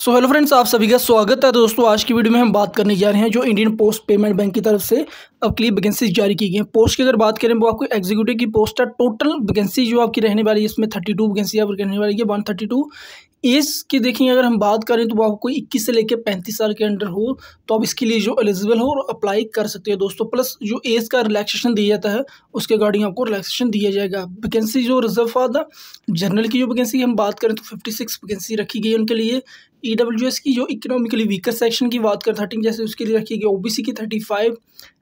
so hello friends आप सभी का स्वागत है तो दोस्तों आज की वीडियो में हम बात करने जा रहे हैं जो इंडियन पोस्ट पेमेंट बैंक की तरफ से अब के लिए जारी की गई हैं पोस्ट की अगर बात करें वो आपको एग्जीक्यूटिव की पोस्ट है टोटल वैकेंसी जो आपकी रहने वाली है इसमें थर्टी टू वैकेंसी आप रहने वाली है वन थर्टी टू एज की देखेंगे अगर हम बात करें तो वो आपको इक्कीस से लेकर पैंतीस साल के अंडर हो तो आप इसके लिए जो एलिजिबल हो और अप्लाई कर सकते हैं दोस्तों प्लस जो एज का रिलैक्सेशन दिया जाता है उसके अकॉर्डिंग आपको रिलैक्सेशन दिया जाएगा वैकेंसी जो रिजर्व था जनरल की जो वैकेंसी की हम बात करें तो सिक्स वैकेंसी रखी गई है उनके लिए ई डब्ल्यू एस की जो इकोनॉमिकली वीकर सेक्शन की बात करें थर्टीन जैसे उसके लिए रखी गई ओ बी सी की थर्टी फाइव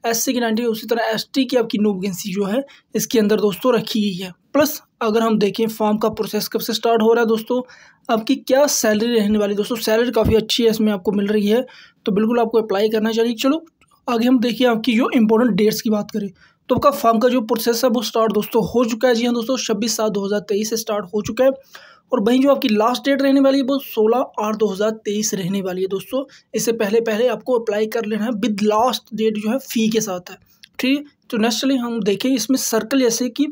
एस सी की नाइन्टी उसी तरह एस टी की आपकी नो वैकेंसी जो है इसके अंदर दोस्तों रखी गई है प्लस अगर हम देखें फॉर्म का प्रोसेस कब से स्टार्ट हो रहा है दोस्तों आपकी क्या सैलरी रहने वाली दोस्तों सैलरी काफ़ी अच्छी है इसमें आपको मिल रही है तो बिल्कुल आपको अप्लाई करना चाहिए चलो आगे हम देखिए आपकी जो इम्पोर्टेंट डेट्स की बात करें तो आपका फार्म का जो प्रोसेस है वो स्टार्ट दोस्तों हो चुका है जी हाँ दोस्तों छब्बीस सात दो हज़ार तेईस से स्टार्ट हो चुका है और वहीं जो आपकी लास्ट डेट रहने वाली है वो सोलह आठ दो हज़ार तेईस रहने वाली है दोस्तों इससे पहले पहले आपको अप्लाई कर लेना है विद लास्ट डेट जो है फ़ी के साथ है ठीक है तो नेक्स्ट चलिए हम देखें इसमें सर्कल जैसे कि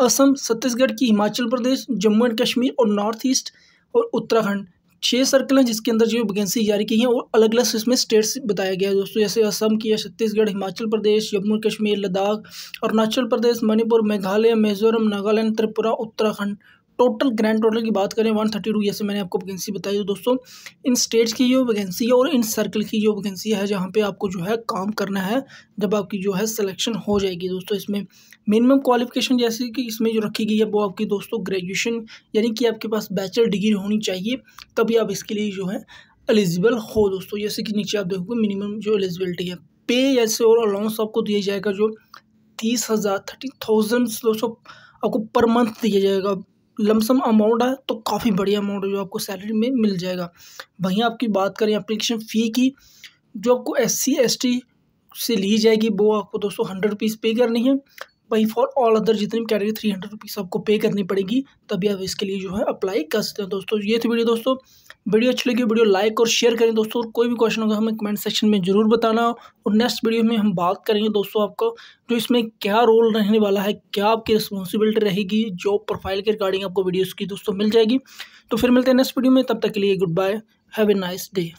असम छत्तीसगढ़ की हिमाचल प्रदेश जम्मू एंड कश्मीर और नॉर्थ ईस्ट और उत्तराखंड छः सर्कल हैं जिसके अंदर जो वैकेंसी जारी की है और अलग अलग इसमें स्टेट्स बताया गया है दोस्तों जैसे असम की Chhattisgarh Himachal Pradesh Jammu Kashmir Ladakh Arunachal Pradesh Manipur Meghalaya Mizoram Nagaland Tripura Uttarakhand total grand total की बात करें वन थर्टी टू जैसे मैंने आपको वैकेंसी बताई है दोस्तों इन स्टेट्स की जो वैकेंसी है और इन सर्कल की जो वैकेंसी है जहाँ पे आपको जो है काम करना है जब आपकी जो है सिलेक्शन हो जाएगी दोस्तों इसमें मिनिमम क्वालिफिकेशन जैसे कि इसमें जो रखी गई है वो आपकी दोस्तों ग्रेजुएशन यानी कि आपके पास बैचलर डिग्री होनी चाहिए तभी आप इसके लिए जो है एलिजिबल हो दोस्तों जैसे कि नीचे आप देखोगे मिनिमम जो एलिजिबिलिटी है पे जैसे और अलाउंस आपको दिया जाएगा जो तीस हज़ार थर्टी थाउजेंड दोस्तों आपको पर मंथ दिया जाएगा लमसम अमाउंट है तो काफ़ी बढ़िया अमाउंट जो आपको सैलरी में मिल जाएगा वहीं आपकी बात करें अप्लीकेशन फ़ी की जो आपको एस सी एस टी से ली जाएगी वो आपको दोस्तों हंड्रेड रुपीज़ पे करनी है वहीं फॉर ऑल अदर जितनी भी कैटेगरी थ्री हंड्रेड रुपीज़ आपको पे करनी पड़ेगी तभी आप इसके लिए जो है अप्लाई कर सकते हैं दोस्तों ये थी वीडियो दोस्तों वीडियो अच्छी लगी वीडियो लाइक और शेयर करें दोस्तों और कोई भी क्वेश्चन होगा हमें कमेंट सेक्शन में ज़रूर बताना और नेक्स्ट वीडियो में हम बात करेंगे दोस्तों आपको जो इसमें क्या रोल रहने वाला है क्या आपकी रिस्पॉन्सिबिलिटी रहेगी जॉब प्रोफाइल के रिगार्डिंग आपको वीडियोज़ की दोस्तों मिल जाएगी तो फिर मिलते हैं नेक्स्ट वीडियो में तब तक के लिए good bye have a nice day